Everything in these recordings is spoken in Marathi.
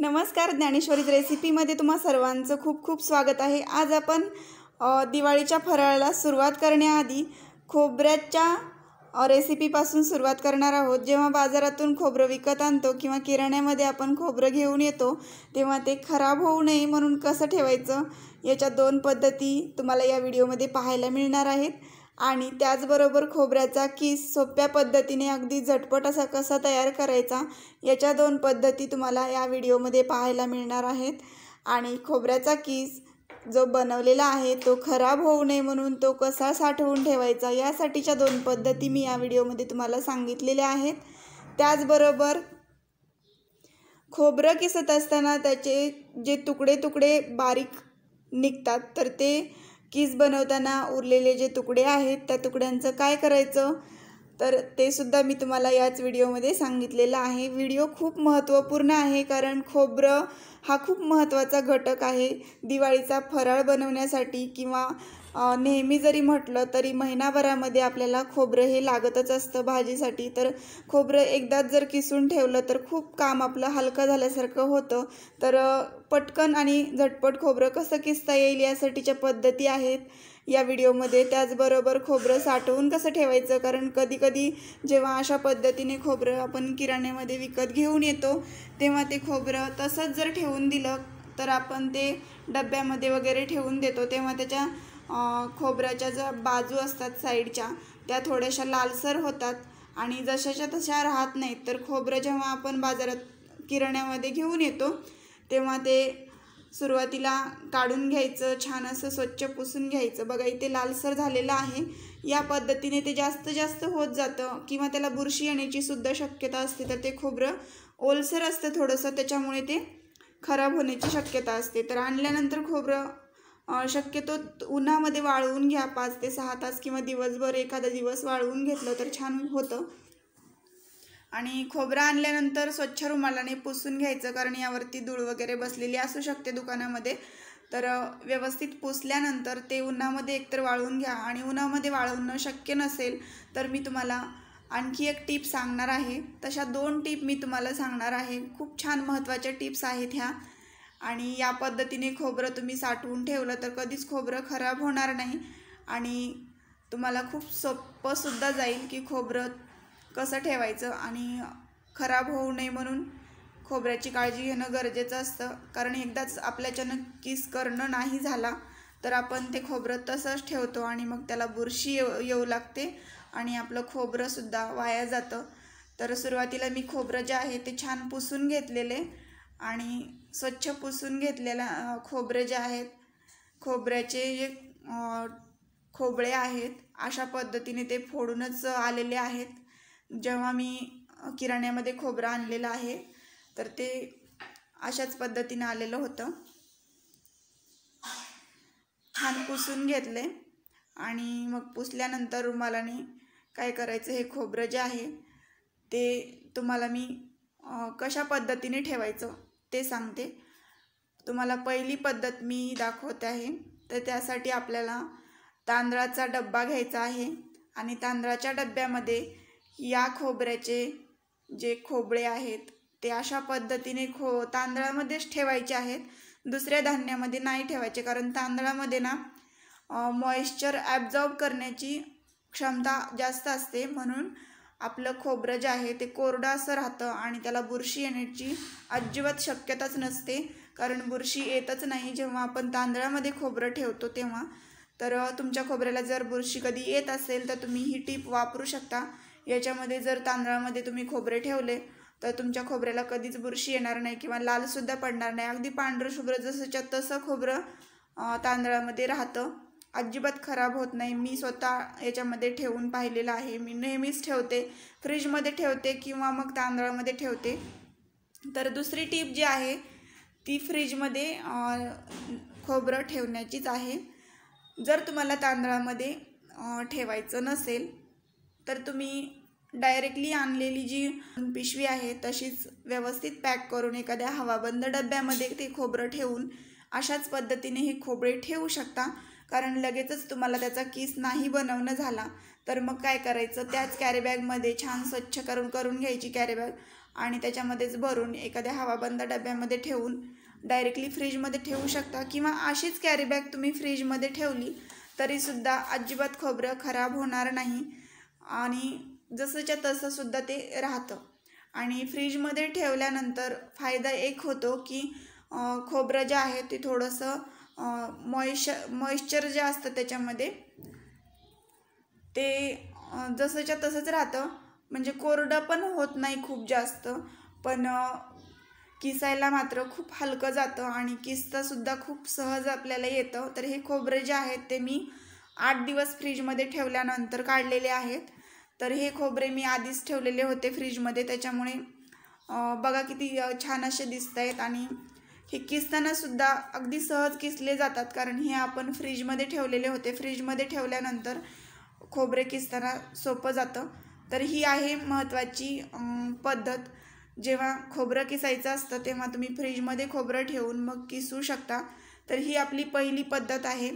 नमस्कार ज्ञानेश्वरीज रेसिपीमध्ये तुम्हा सर्वांचं खूप खूप स्वागत आहे आज आपण दिवाळीच्या फराळाला सुरुवात करण्याआधी खोबऱ्याच्या रेसिपीपासून सुरुवात करणार आहोत जेव्हा बाजारातून खोबरं विकत आणतो किंवा किराण्यामध्ये आपण खोबरं घेऊन येतो तेव्हा ते खराब होऊ नये म्हणून कसं ठेवायचं याच्या दोन पद्धती तुम्हाला या व्हिडिओमध्ये पाहायला मिळणार आहेत आणि त्याचबरोबर खोबऱ्याचा किस सोप्या पद्धतीने अगदी झटपट असा कसा तयार करायचा याच्या दोन पद्धती तुम्हाला या व्हिडिओमध्ये पाहायला मिळणार आहेत आणि खोबऱ्याचा किस जो बनवलेला आहे तो खराब होऊ नये म्हणून तो कसा साठवून ठेवायचा यासाठीच्या दोन पद्धती मी या व्हिडिओमध्ये तुम्हाला सांगितलेल्या आहेत त्याचबरोबर खोबरं किसत असताना त्याचे जे तुकडे तुकडे बारीक निघतात तर ते कीज बनवताना उरलेले जे तुकडे आहेत त्या तुकड्यांचं काय करायचं तर ते सुद्धा मी तुम्हाला याच व्हिडिओमध्ये सांगितलेलं आहे व्हिडिओ खूप महत्त्वपूर्ण आहे कारण खोबरं हा खूप महत्त्वाचा घटक आहे दिवाळीचा फराळ बनवण्यासाठी किंवा नेहमी जरी म्हटलं तरी महिनाभरामध्ये आपल्याला खोबरं हे लागतच असतं भाजीसाठी तर खोबरं एकदाच जर किसून ठेवलं तर खूप काम आपलं हलकं झाल्यासारखं होतं तर पटकन आणि झटपट खोबरं कसं किसता येईल यासाठीच्या पद्धती आहेत या व्हिडिओमध्ये त्याचबरोबर खोबरं साठवून कसं ठेवायचं कारण कधीकधी जेव्हा अशा पद्धतीने खोबरं आपण किराण्यामध्ये विकत घेऊन येतो तेव्हा ते खोबरं तसंच जर ठेवून दिलं तर आपण ते डब्यामध्ये वगैरे ठेवून देतो तेव्हा त्याच्या खोबऱ्याच्या ज्या बाजू असतात साईडच्या त्या थोड्याशा लालसर होतात आणि जशाच्या तशा राहत नाहीत तर खोबरं जेव्हा आपण बाजारात किराण्यामध्ये घेऊन येतो तेव्हा ते सुरुवातीला काढून घ्यायचं छान असं स्वच्छ पुसून घ्यायचं बघा इथे लालसर झालेलं आहे या पद्धतीने ते जास्त जास्त होत जातं किंवा त्याला बुरशी येण्याची सुद्धा शक्यता असते तर ते खोबरं ओलसर असतं थोडंसं त्याच्यामुळे ते खराब होण्याची शक्यता असते तर आणल्यानंतर खोबरं शक्यतो उन्हामध्ये वाळवून घ्या पाच ते सहा तास किंवा दिवसभर एखादा दिवस वाळवून घेतलं तर छान होतं आणि खोबरा आणल्यानंतर स्वच्छ रुमालाने पुसून घ्यायचं कारण यावरती धूळ वगैरे बसलेली असू शकते दुकानामध्ये तर व्यवस्थित पुसल्यानंतर ते उन्हामध्ये एकतर वाळवून घ्या आणि उन्हामध्ये वाळवणं शक्य नसेल तर मी तुम्हाला आणखी एक टीप सांगणार आहे तशा दोन टीप मी तुम्हाला सांगणार आहे खूप छान महत्त्वाच्या टिप्स आहेत ह्या आणि या पद्धतीने खोबरं तुम्ही साठवून ठेवलं तर कधीच खोबरं खराब होणार नाही आणि तुम्हाला खूप सोप्पंसुद्धा जाईल की खोबरं कसं ठेवायचं आणि खराब होऊ नये म्हणून खोबऱ्याची काळजी घेणं गरजेचं असतं कारण एकदाच आपल्याच्या किस करणं नाही झाला तर आपण ते खोबरं तसंच ठेवतो आणि मग त्याला बुरशी येऊ येऊ लागते आणि आपलं खोबरंसुद्धा वाया जातं तर सुरुवातीला मी खोबरं जे आहे ते छान पुसून घेतलेले आणि स्वच्छ पुसून घेतलेला खोबरे जे आहेत खोबऱ्याचे जे खोबळे आहेत अशा पद्धतीने ते फोडूनच आलेले आहेत जेव्हा मी किराण्यामध्ये खोबरं आणलेलं आहे तर ते अशाच पद्धतीने आलेलं होतं छान पुसून घेतले आणि मग पुसल्यानंतर रुमालाने काय करायचं हे खोबरं जे आहे ते तुम्हाला मी कशा पद्धतीने ठेवायचं ते सांगते तुम्हाला पहिली पद्धत मी दाखवते आहे तर त्यासाठी आपल्याला तांदळाचा डब्बा घ्यायचा आहे आणि तांदळाच्या डब्यामध्ये या खोबऱ्याचे जे खोबळे आहेत ते अशा पद्धतीने खो तांदळामध्येच ठेवायचे आहेत दुसऱ्या धान्यामध्ये नाही ठेवायचे कारण तांदळामध्ये ना मॉइश्चर ॲब्झॉर्ब करण्याची क्षमता जास्त असते म्हणून आपलं खोबरं जे आहे ते कोरडं असं राहतं आणि त्याला बुरशी येण्याची अजिबात शक्यताच नसते कारण बुरशी येतच नाही जेव्हा आपण तांदळामध्ये खोबरं ठेवतो तेव्हा तर तुमच्या खोबऱ्याला जर बुरशी कधी येत असेल तर तुम्ही ही टीप वापरू शकता याच्यामध्ये जर तांदळामध्ये तुम्ही खोबरे ठेवले तर तुमच्या खोबऱ्याला कधीच बुरशी येणार नाही किंवा लालसुद्धा पडणार नाही अगदी पांढरं शुभ्र जसंच्या तसं खोबरं तांदळामध्ये राहतं अजिबात खराब होत नाही मी स्वतः याच्यामध्ये ठेवून पाहिलेलं आहे मी नेहमीच ठेवते फ्रीजमध्ये ठेवते किंवा मग तांदळामध्ये ठेवते तर दुसरी टीप जी आहे ती फ्रीजमध्ये खोबरं ठेवण्याचीच आहे जर तुम्हाला तांदळामध्ये ठेवायचं नसेल तर तुम्ही डायरेक्टली आणलेली जी पिशवी आहे तशीच व्यवस्थित पॅक करून एखाद्या हवाबंद डब्यामध्ये ते खोबरं ठेवून अशाच पद्धतीने हे खोबरे ठेवू शकता कारण लगेचच तुम्हाला त्याचा किस नाही बनवणं झाला तर मग काय करायचं त्याच कॅरीबॅगमध्ये छान स्वच्छ करून करून घ्यायची कॅरीबॅग आणि त्याच्यामध्येच भरून एखाद्या हवाबंद डब्यामध्ये ठेवून डायरेक्टली फ्रीजमध्ये ठेवू शकता किंवा अशीच कॅरीबॅग तुम्ही फ्रीजमध्ये ठेवली तरीसुद्धा अजिबात खोबरं खराब होणार नाही आणि जसंच्या तसंसुद्धा ते राहतं आणि फ्रीजमध्ये ठेवल्यानंतर फायदा एक होतो की खोबरं जे आहे ते थोडंसं मॉइश मॉइश्चर जे असतं त्याच्यामध्ये ते जसंच्या तसंच राहतं म्हणजे कोरडं पण होत नाही खूप जास्त पण किसायला मात्र खूप हलकं जातं आणि किसतासुद्धा खूप सहज आपल्याला येतं तर हे खोबरे जे आहेत ते मी आठ दिवस फ्रीजमध्ये ठेवल्यानंतर काढलेले आहेत तर हे खोबरे मी आधीच ठेवलेले होते फ्रीजमध्ये त्याच्यामुळे बघा किती छान असे दिसत आहेत आणि हे किसताना सुद्धा अगदी सहज किसले जातात कारण हे आपण फ्रीजमध्ये ठेवलेले होते फ्रीजमध्ये ठेवल्यानंतर खोबरे किसताना सोपं जातं तर ही आहे महत्त्वाची पद्धत जेव्हा खोबरं किसायचं असतं तेव्हा तुम्ही फ्रीजमध्ये खोबरं ठेवून मग किसू शकता तर ही आपली पहिली पद्धत आहे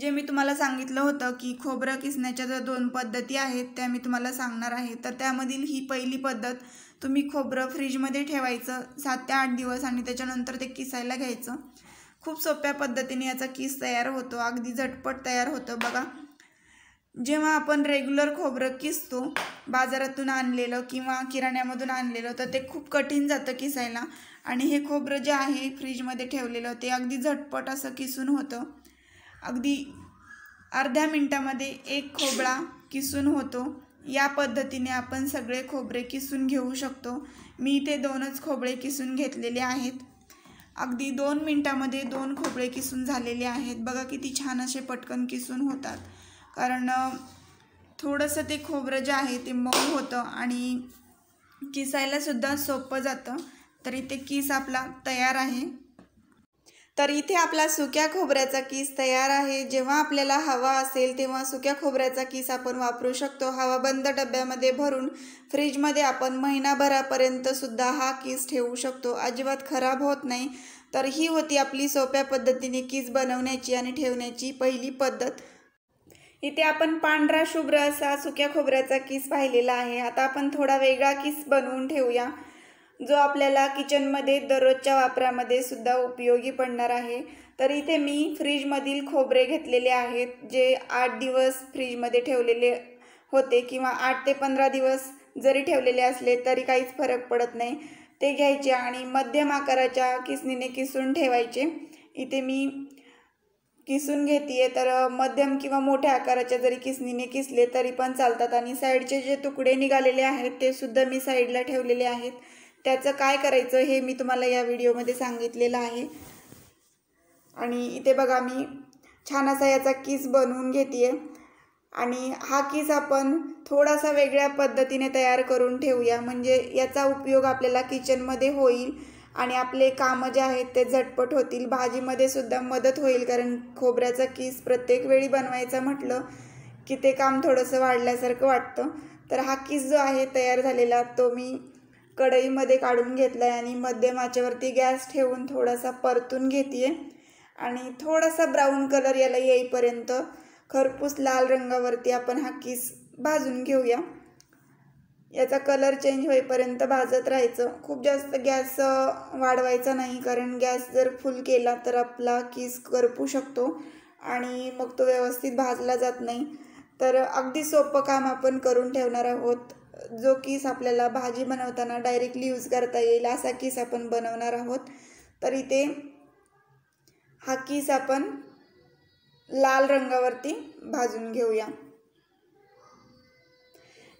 जे मी तुम्हाला सांगितलं होतं की खोबरं किसण्याच्या ज्या दोन पद्धती आहेत त्या मी तुम्हाला सांगणार आहे तर त्यामधील ही पहिली पद्धत तुम्ही खोबरं फ्रीजमध्ये ठेवायचं सात ते आठ दिवस आणि त्याच्यानंतर ते किसायला घ्यायचं खूप सोप्या पद्धतीने याचा किस तयार होतो अगदी झटपट तयार होतं बघा जेव्हा आपण रेग्युलर खोबरं किसतो बाजारातून आणलेलं किंवा किराण्यामधून आणलेलं तर ते खूप कठीण जातं किसायला आणि हे खोबरं जे आहे फ्रीजमध्ये ठेवलेलं ते अगदी झटपट असं किसून होतं अगदी अर्ध्या मिनटामध्ये एक खोबळा किसून होतो या पद्धतीने आपण सगळे खोबरे किसून घेऊ शकतो मी इथे दोनच खोबळे किसून घेतलेले आहेत अगदी दोन मिनटामध्ये दोन खोबळे किसून झालेले आहेत बघा किती छान असे पटकन किसून होतात कारण थोडंसं ते खोबरं जे आहे ते मऊ होतं आणि किसायलासुद्धा सोपं जातं तरी ते किस आपला तयार आहे तर इथे आपला सुक्या खोबऱ्याचा कीस तयार आहे जेव्हा आपल्याला हवा असेल तेव्हा सुक्या खोबऱ्याचा कीस आपण वापरू शकतो हवा बंद डब्यामध्ये भरून फ्रीजमध्ये आपण महिनाभरापर्यंत सुद्धा हा कीस ठेवू शकतो अजिबात खराब होत नाही तर ही होती आपली सोप्या पद्धतीने कीस बनवण्याची आणि ठेवण्याची पहिली पद्धत इथे आपण पांढरा शुभ्र असा सुक्या खोबऱ्याचा कीस पाहिलेला आहे आता आपण थोडा वेगळा किस बनवून ठेवूया जो आपल्याला किचनमध्ये दररोजच्या वापरामध्ये सुद्धा उपयोगी पडणार आहे तर इथे मी फ्रीजमधील खोबरे घेतलेले आहेत जे आठ दिवस फ्रीजमध्ये ठेवलेले होते किंवा आठ ते पंधरा दिवस जरी ठेवलेले असले तरी काहीच फरक पडत नाही ते घ्यायचे आणि मध्यम आकाराच्या किसनीने किसून ठेवायचे इथे मी किसून घेते तर मध्यम किंवा मोठ्या आकाराच्या जरी किसणीने किसले तरी पण चालतात आणि साईडचे जे तुकडे निघालेले आहेत ते सुद्धा मी साईडला ठेवलेले आहेत त्याचं काय करायचं हे मी तुम्हाला या व्हिडिओमध्ये सांगितलेलं आहे आणि इथे बघा मी छान असा याचा कीस बनवून घेते आणि हा किस आपण थोडासा वेगळ्या पद्धतीने तयार करून ठेवूया म्हणजे याचा उपयोग आपल्याला किचनमध्ये होईल आणि आपले कामं जे आहेत ते झटपट होतील भाजीमध्ये सुद्धा मदत होईल कारण खोबऱ्याचा किस प्रत्येक वेळी बनवायचा म्हटलं की ते काम थोडंसं वाढल्यासारखं वाटतं तर हा कीस जो आहे तयार झालेला तो मी कढईमध्ये काढून घेतला आहे आणि मध्यम आचेवरती गॅस ठेवून थोडासा परतून घेते आणि थोडासा ब्राऊन कलर याला येईपर्यंत खरपूस लाल रंगावरती आपण हा किस भाजून घेऊया याचा कलर चेंज होईपर्यंत भाजत राहायचं खूप जास्त गॅस वाढवायचा नाही कारण गॅस जर फुल केला तर आपला किस करपू शकतो आणि मग तो व्यवस्थित भाजला जात नाही तर अगदी सोपं काम आपण करून ठेवणार आहोत जो किस आपल्याला भाजी बनवताना डायरेक्टली यूज करता येईल असा किस आपण बनवणार आहोत तर इथे हा किस आपण लाल रंगावरती भाजून घेऊया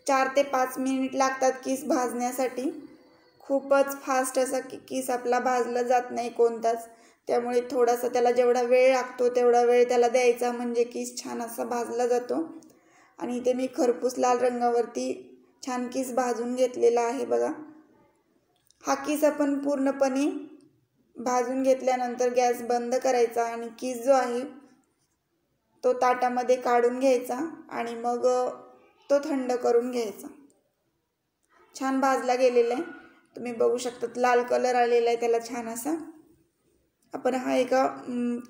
चार ते पाच मिनिट लागतात किस भाजण्यासाठी खूपच फास्ट असा की किस आपला भाजला जात नाही कोणताच त्यामुळे थोडासा त्याला जेवढा वेळ लागतो तेवढा वेळ त्याला द्यायचा म्हणजे किस छान असा भाजला जातो आणि इथे मी खरपूस लाल रंगावरती छान किस भाजून घेतलेला आहे बघा हा किस आपण पूर्णपणे भाजून घेतल्यानंतर गॅस बंद करायचा आणि किस जो आहे तो ताटामध्ये काढून घ्यायचा आणि मग तो थंड करून घ्यायचा छान भाजला गेलेला आहे तुम्ही बघू शकता लाल कलर आलेला आहे त्याला छान असा आपण हा एका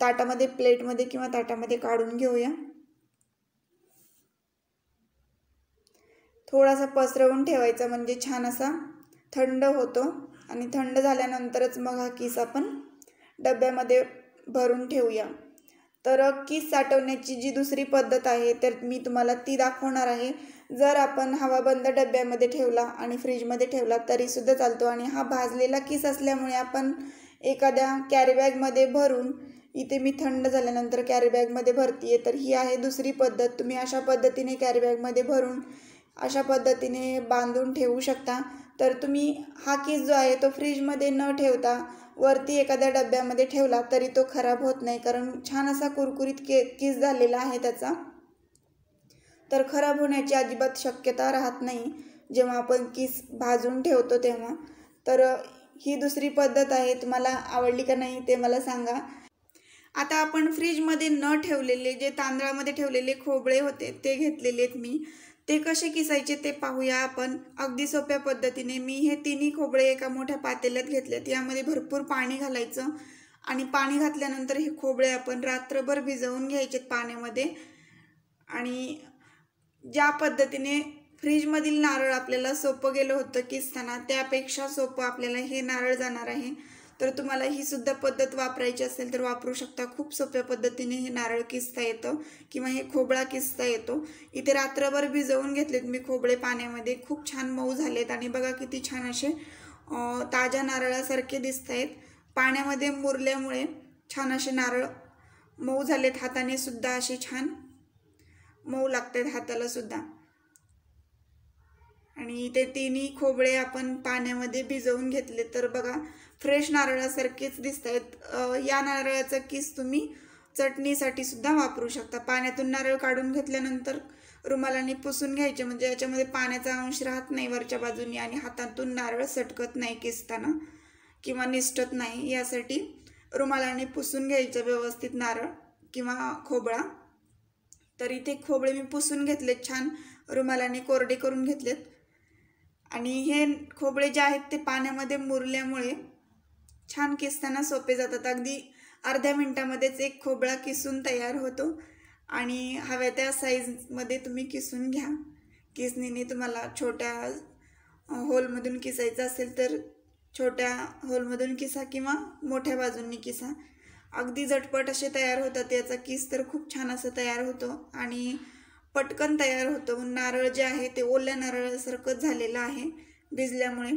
ताटामध्ये प्लेटमध्ये किंवा ताटामध्ये काढून घेऊया थोडासा पसरवून ठेवायचा म्हणजे छान असा थंड होतो आणि थंड झाल्यानंतरच मग हा किस आपण डब्यामध्ये भरून ठेवूया तर किस साठवण्याची जी दुसरी पद्धत आहे तर मी तुम्हाला ती दाखवणार आहे जर आपण हवाबंद डब्यामध्ये ठेवला आणि फ्रीजमध्ये ठेवला तरीसुद्धा चालतो आणि हा भाजलेला किस असल्यामुळे आपण एखाद्या कॅरीबॅगमध्ये भरून इथे मी थंड झाल्यानंतर कॅरीबॅगमध्ये भरती आहे तर ही आहे दुसरी पद्धत तुम्ही अशा पद्धतीने कॅरीबॅगमध्ये भरून अशा पद्धतीने बांधून ठेवू शकता तर तुम्ही हा केस जो आहे तो फ्रीजमध्ये न ठेवता वरती एखाद्या डब्यामध्ये ठेवला तरी तो खराब होत नाही कारण छान असा कुरकुरीत के किस झालेला आहे त्याचा तर खराब होण्याची अजिबात शक्यता राहत नाही जेव्हा आपण किस भाजून ठेवतो तेव्हा तर ही दुसरी पद्धत आहे तुम्हाला आवडली का नाही ते मला सांगा आता आपण फ्रीजमध्ये न ठेवलेले जे तांदळामध्ये ठेवलेले खोबळे होते ते घेतलेले आहेत मी ते कसे किसायचे ते पाहूया आपण अगदी सोप्या पद्धतीने मी हे तिन्ही खोबळे एका मोठ्या पातेल्यात घेतलेत यामध्ये भरपूर पाणी घालायचं आणि पाणी घातल्यानंतर हे खोबळे आपण रात्रभर भिजवून घ्यायचेत पाण्यामध्ये आणि ज्या पद्धतीने फ्रीजमधील नारळ आपल्याला सोपं गेलं होतं किसताना त्यापेक्षा सोपं आपल्याला हे नारळ जाणार आहे तर तुम्हाला ही सुद्धा पद्धत वापरायची असेल तर वापरू शकता खूप सोप्या पद्धतीने हे नारळ किसता येतं किंवा हे खोबळा किसता येतो इथे रात्रभर भिजवून घेतलेत मी खोबळे पाण्यामध्ये खूप छान मऊ झालेत आणि बघा किती छान असे ताज्या नारळासारखे दिसत आहेत पाण्यामध्ये मुरल्यामुळे छान असे नारळ मऊ झालेत हाताने सुद्धा असे छान मऊ लागतात हाताला सुद्धा आणि ते तिन्ही खोबळे आपण पाण्यामध्ये भिजवून घेतले तर बघा फ्रेश नारळासारखेच दिसत आहेत या नारळाचा किस तुम्ही चटणीसाठी सुद्धा वापरू शकता पाण्यातून नारळ काढून घेतल्यानंतर रुमालाने पुसून घ्यायचे म्हणजे याच्यामध्ये पाण्याचा अंश राहत नाही वरच्या बाजूनी आणि हातातून नारळ सटकत नाही किसताना किंवा निसटत नाही यासाठी रुमालाने पुसून घ्यायचं व्यवस्थित नारळ किंवा खोबळा तर इथे खोबळे मी पुसून घेतलेत छान रुमालाने कोरडे करून घेतलेत आणि हे खोबळे जे आहेत ते पाण्यामध्ये मुरल्यामुळे छान किसताना सोपे जातात अगदी अर्ध्या मिनटामध्येच एक खोबळा किसून तयार होतो आणि हव्या त्या साईजमध्ये तुम्ही किसून घ्या किसणीने तुम्हाला छोट्या होलमधून किसायचं असेल तर छोट्या होलमधून किसा किंवा मोठ्या बाजूंनी किसा अगदी झटपट असे तयार होतात याचा किस तर खूप छान असं तयार होतो आणि पटकन तयार होतो नारळ जे आहे ते ओल्या नारळासारखंच झालेलं आहे भिजल्यामुळे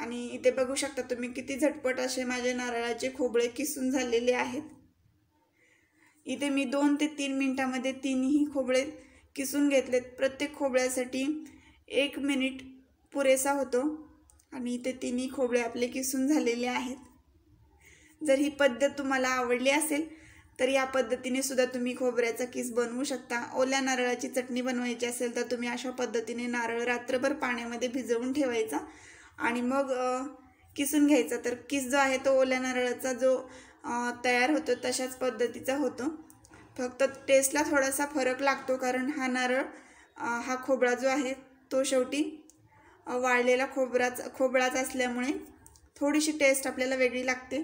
आणि इथे बघू शकता तुम्ही किती झटपट असे माझे नारळाचे खोबळे किसून झालेले आहेत इथे मी दोन ते तीन मिनटामध्ये तीनही खोबळे किसून घेतलेत प्रत्येक खोबळ्यासाठी एक मिनिट पुरेसा होतो आणि इथे तिन्ही खोबळे आपले किसून झालेले आहेत जर ही पद्धत तुम्हाला आवडली असेल तर या पद्धतीने सुद्धा तुम्ही खोबऱ्याचा किस बनवू शकता ओल्या नारळाची चटणी बनवायची असेल तर तुम्ही अशा पद्धतीने नारळ रात्रभर पाण्यामध्ये भिजवून ठेवायचा आणि मग किसून घ्यायचा तर किस जो आहे तो ओल्या नारळाचा जो तयार होतो तशाच पद्धतीचा होतो फक्त टेस्टला थोडासा फरक लागतो कारण हा नारळ हा खोबळा जो आहे तो शेवटी वाळलेला खोबराचा खोबळाच असल्यामुळे थोडीशी टेस्ट आपल्याला वेगळी लागते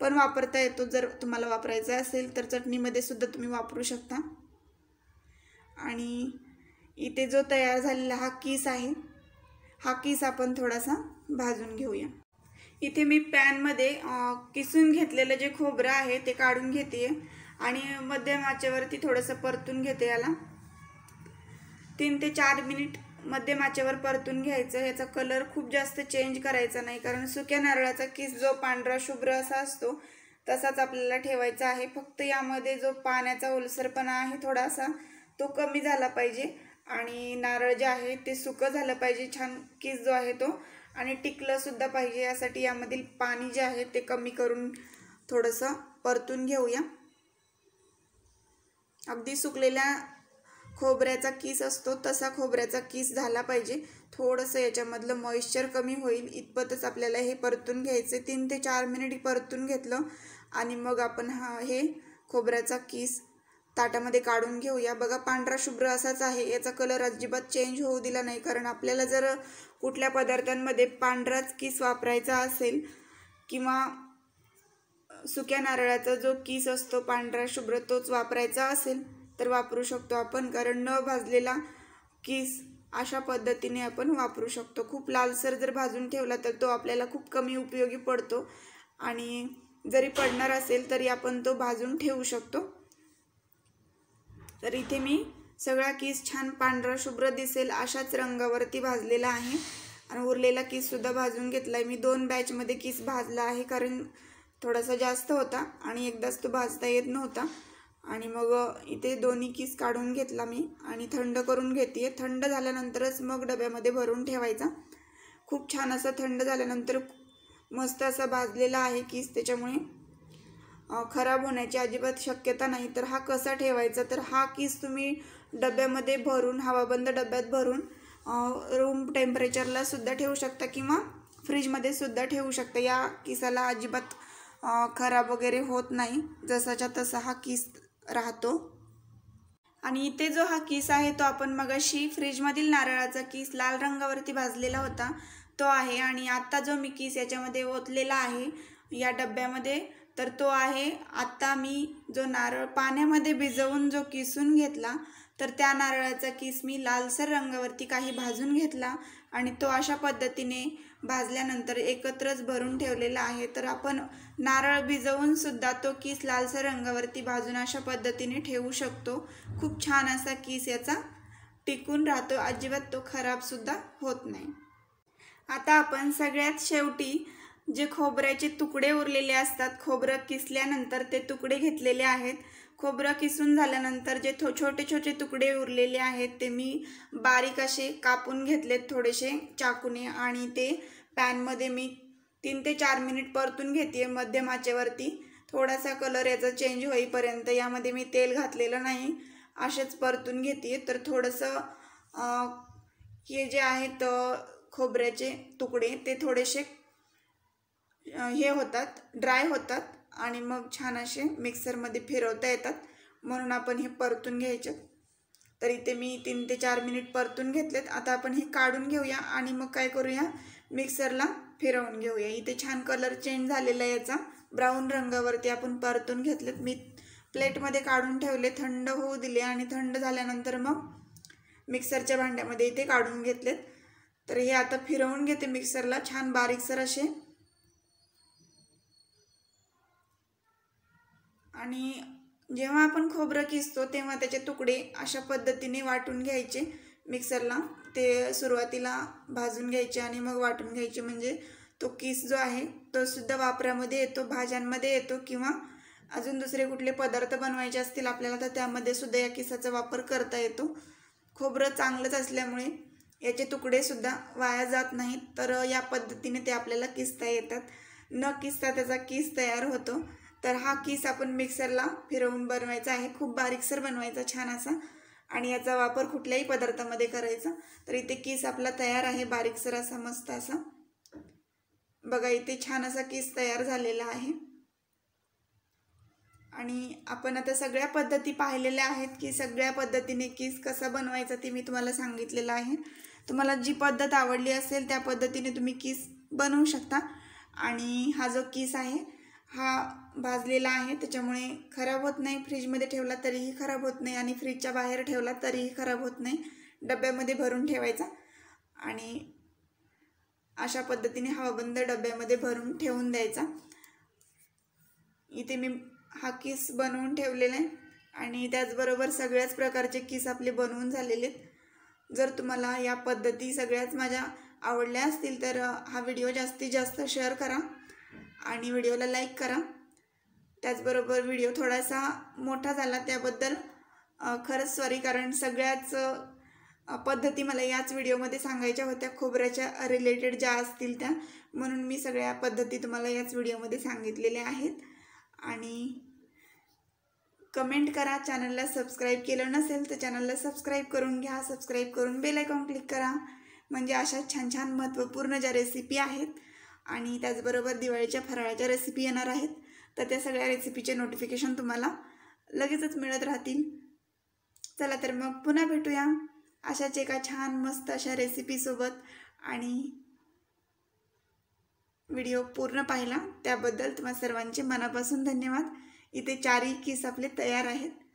पण वापरता येतो जर तुम्हाला वापरायचा असेल तर चटणीमध्ये सुद्धा तुम्ही वापरू शकता आणि इथे जो तयार झालेला हा किस आहे हा किस आपण थोडासा भाजून घेऊया इथे मी पॅनमध्ये किसून घेतलेलं जे खोबरं आहे ते काढून घेते आणि मध्यम आचेवरती थोडंसं परतून घेते याला तीन ते चार मिनिट मध्यम आचेवर परतून घ्यायचं याचा कलर खूप जास्त चेंज करायचा नाही कारण सुक्या नारळाचा किस जो पांढरा शुभ्र असा असतो तसाच आपल्याला ठेवायचा आहे फक्त यामध्ये जो पाण्याचा ओलसरपणा आहे थोडासा तो कमी झाला पाहिजे आणि नारळ जे आहे ते सुकं झालं पाहिजे छान किस जो आहे तो आणि टिकलंसुद्धा पाहिजे यासाठी यामधील पाणी जे आहे ते कमी करून थोडंसं परतून घेऊया अगदी सुकलेल्या खोबऱ्याचा किस असतो तसा खोबऱ्याचा किस झाला पाहिजे थोडंसं याच्यामधलं मॉइश्चर कमी होईल इतपतच आपल्याला हे परतून घ्यायचं तीन ते चार मिनिट परतून घेतलं आणि मग आपण हा हे खोबऱ्याचा किस ताटामध्ये काढून घेऊया बघा पांढरा शुभ्र असाच आहे याचा कलर अजिबात चेंज होऊ दिला नाही कारण आपल्याला जर कुठल्या पदार्थांमध्ये पांढराच किस वापरायचा असेल किंवा सुक्या नारळाचा जो किस असतो पांढरा शुभ्र तोच वापरायचा असेल तर वापरू शकतो आपण कारण न भाजलेला किस अशा पद्धतीने आपण वापरू शकतो खूप लालसर जर भाजून ठेवला तर तो आपल्याला खूप कमी उपयोगी पडतो आणि जरी पडणार असेल तरी आपण तो भाजून ठेवू शकतो तर इथे मी सगळा केस छान पांढरा शुभ्र दिसेल अशाच रंगावरती भाजलेला आहे आणि उरलेला केससुद्धा भाजून घेतला आहे मी दोन बॅचमध्ये केस भाजला आहे कारण थोडासा जास्त होता आणि एकदाच तो भाजता येत नव्हता आणि मग इथे दोन्ही कीस काढून घेतला मी आणि थंड करून घेते थंड झाल्यानंतरच मग डब्यामध्ये भरून ठेवायचा खूप छान असा थंड झाल्यानंतर मस्त असा भाजलेला आहे कीस त्याच्यामुळे खराब होण्याची अजिबात शक्यता नाही तर हा कसा ठेवायचा तर हा किस तुम्ही डब्यामध्ये भरून हवाबंद डब्यात भरून रूम टेम्परेचरला सुद्धा ठेवू शकता किंवा फ्रीजमध्ये सुद्धा ठेवू शकता या किसाला अजिबात खराब वगैरे होत नाही जसाच्या तसा हा किस राहतो आणि इथे जो हा किस आहे तो आपण मगाशी फ्रीजमधील नारळाचा किस लाल रंगावरती भाजलेला होता तो आहे आणि आत्ता जो मी किस याच्यामध्ये ओतलेला आहे या डब्यामध्ये तर तो आहे आत्ता मी जो नारळ पाण्यामध्ये भिजवून जो किसून घेतला तर त्या नारळाचा किस मी लालसर रंगावरती काही भाजून घेतला आणि तो अशा पद्धतीने भाजल्यानंतर एकत्रच भरून ठेवलेला आहे तर आपण नारळ भिजवून सुद्धा तो किस लालसर रंगावरती भाजून अशा पद्धतीने ठेवू शकतो खूप छान असा किस याचा टिकून राहतो अजिबात तो खराबसुद्धा होत नाही आता आपण सगळ्यात शेवटी जे खोबऱ्याचे तुकडे उरलेले असतात खोबरं किसल्यानंतर ते तुकडे घेतलेले आहेत खोबरं किसून झाल्यानंतर जे थो छोटे छोटे तुकडे उरलेले आहेत ते मी बारीक असे कापून घेतलेत थोडेसे चाकूने आणि ते पॅनमध्ये मी तीन ते चार मिनिट परतून घेते मध्यम आचेवरती थोडासा कलर याचा चेंज होईपर्यंत यामध्ये मी तेल घातलेलं नाही असेच परतून घेते तर थोडंसं हे जे आहेत खोबऱ्याचे तुकडे ते थोडेसे हे होतात ड्राय होतात आणि मग छान असे मिक्सरमध्ये फिरवता येतात म्हणून आपण हे परतून घ्यायचे तर इथे मी तीन ते चार मिनिट परतून घेतलेत आता आपण हे काढून घेऊया आणि मग काय करूया मिक्सरला फिरवून घेऊया इथे छान कलर चेंज झालेला आहे याचा ब्राऊन रंगावरती आपण परतून घेतलेत मी प्लेटमध्ये काढून ठेवले थंड होऊ दिले आणि थंड झाल्यानंतर मग मिक्सरच्या भांड्यामध्ये इथे काढून घेतलेत तर हे आता फिरवून घेते मिक्सरला छान बारीकसर असे आणि जेव्हा आपण खोबरं किसतो तेव्हा त्याचे तुकडे अशा पद्धतीने वाटून घ्यायचे मिक्सरला ते सुरुवातीला भाजून घ्यायचे आणि मग वाटून घ्यायचे म्हणजे तो किस जो आहे तो सुद्धा वापरामध्ये येतो भाज्यांमध्ये येतो किंवा अजून दुसरे कुठले पदार्थ बनवायचे असतील आपल्याला तर त्यामध्ये सुद्धा या किसाचा वापर करता येतो खोबरं चांगलंच असल्यामुळे याचे तुकडे सुद्धा वाया जात नाहीत तर या पद्धतीने ते आपल्याला किसता येतात न किसता त्याचा किस तयार होतो तर हा किस आपण मिक्सरला फिरवून बनवायचा आहे खूप बारीकसर बनवायचा छान असा आणि याचा वापर कुठल्याही पदार्थामध्ये करायचा तर इथे कीस आपला तयार आहे बारीकसर असा मस्त असा बघा इथे छान असा कीस तयार झालेला आहे आणि आपण आता सगळ्या पद्धती पाहिलेल्या आहेत की सगळ्या पद्धतीने कीस कसा बनवायचा ते मी तुम्हाला सांगितलेलं आहे तुम्हाला जी पद्धत आवडली असेल त्या पद्धतीने तुम्ही किस बनवू शकता आणि हा जो कीस आहे हा भाजलेला आहे त्याच्यामुळे खराब होत नाही फ्रीजमध्ये ठेवला तरीही खराब होत नाही आणि फ्रीजच्या बाहेर ठेवला तरीही खराब होत नाही डब्यामध्ये भरून ठेवायचा आणि अशा पद्धतीने हवाबंद डब्यामध्ये भरून ठेवून द्यायचा इथे मी हा किस बनवून ठेवलेला आहे आणि त्याचबरोबर सगळ्याच प्रकारचे किस आपले बनवून झालेले आहेत जर तुम्हाला या पद्धती सगळ्याच माझ्या आवडल्या असतील तर हा व्हिडिओ जास्तीत जास्त शेअर करा आणि व्हिडिओला लाईक करा त्याचबरोबर व्हिडिओ थोडासा मोठा झाला त्याबद्दल खरंच सॉरी कारण सगळ्याच पद्धती मला याच व्हिडिओमध्ये सांगायच्या होत्या खोबऱ्याच्या रिलेटेड ज्या असतील त्या म्हणून मी सगळ्या पद्धती तुम्हाला याच व्हिडिओमध्ये सांगितलेल्या आहेत आणि कमेंट करा चॅनलला सबस्क्राईब केलं नसेल तर चॅनलला सबस्क्राईब करून घ्या सबस्क्राईब करून बेल आयकॉन क्लिक करा म्हणजे अशा छान छान महत्त्वपूर्ण ज्या रेसिपी आहेत आणि त्याचबरोबर दिवाळीच्या फराळाच्या रेसिपी येणार आहेत तर त्या सगळ्या रेसिपीचे नोटिफिकेशन तुम्हाला लगेचच मिळत राहतील चला तर मग पुन्हा भेटूया अशाच एका छान मस्त अशा रेसिपीसोबत आणि व्हिडिओ पूर्ण पाहिला त्याबद्दल तुम्हा सर्वांचे मनापासून धन्यवाद इथे चारही किस आपले तयार आहेत